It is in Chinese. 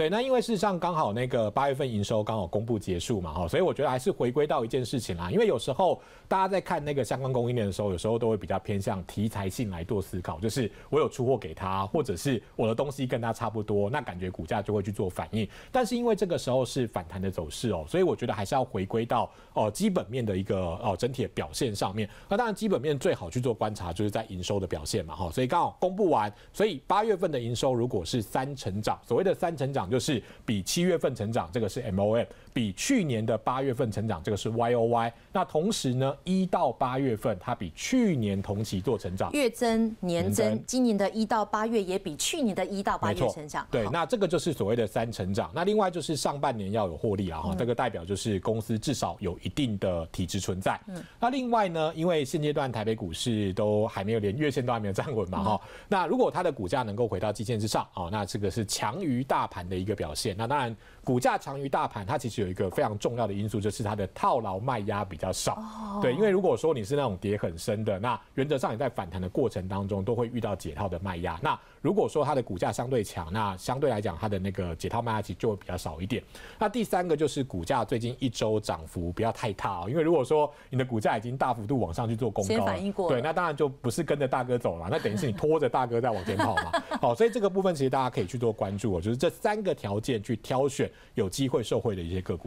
对，那因为事实上刚好那个八月份营收刚好公布结束嘛，哈，所以我觉得还是回归到一件事情啦，因为有时候大家在看那个相关供应链的时候，有时候都会比较偏向题材性来做思考，就是我有出货给他，或者是我的东西跟他差不多，那感觉股价就会去做反应。但是因为这个时候是反弹的走势哦，所以我觉得还是要回归到哦基本面的一个哦整体的表现上面。那当然基本面最好去做观察，就是在营收的表现嘛，哈，所以刚好公布完，所以八月份的营收如果是三成长，所谓的三成长。就是比七月份成长，这个是 MOM；比去年的八月份成长，这个是 YOY。那同时呢，一到八月份它比去年同期做成长，月增、年增，今年的一到八月也比去年的一到八月成长。对，那这个就是所谓的三成长。那另外就是上半年要有获利啊，哈，这个代表就是公司至少有一定的体质存在。嗯，那另外呢，因为现阶段台北股市都还没有连月线都还没有站稳嘛，哈，那如果它的股价能够回到基线之上，哦，那这个是强于大盘的。一个表现，那当然股价强于大盘，它其实有一个非常重要的因素，就是它的套牢卖压比较少。对，因为如果说你是那种跌很深的，那原则上你在反弹的过程当中都会遇到解套的卖压。那如果说它的股价相对强，那相对来讲它的那个解套卖压其实就会比较少一点。那第三个就是股价最近一周涨幅不要太大，哦，因为如果说你的股价已经大幅度往上去做攻高，对，那当然就不是跟着大哥走了，那等于是你拖着大哥在往前跑嘛。好，所以这个部分其实大家可以去做关注，就是这三。三个条件去挑选有机会受惠的一些个股。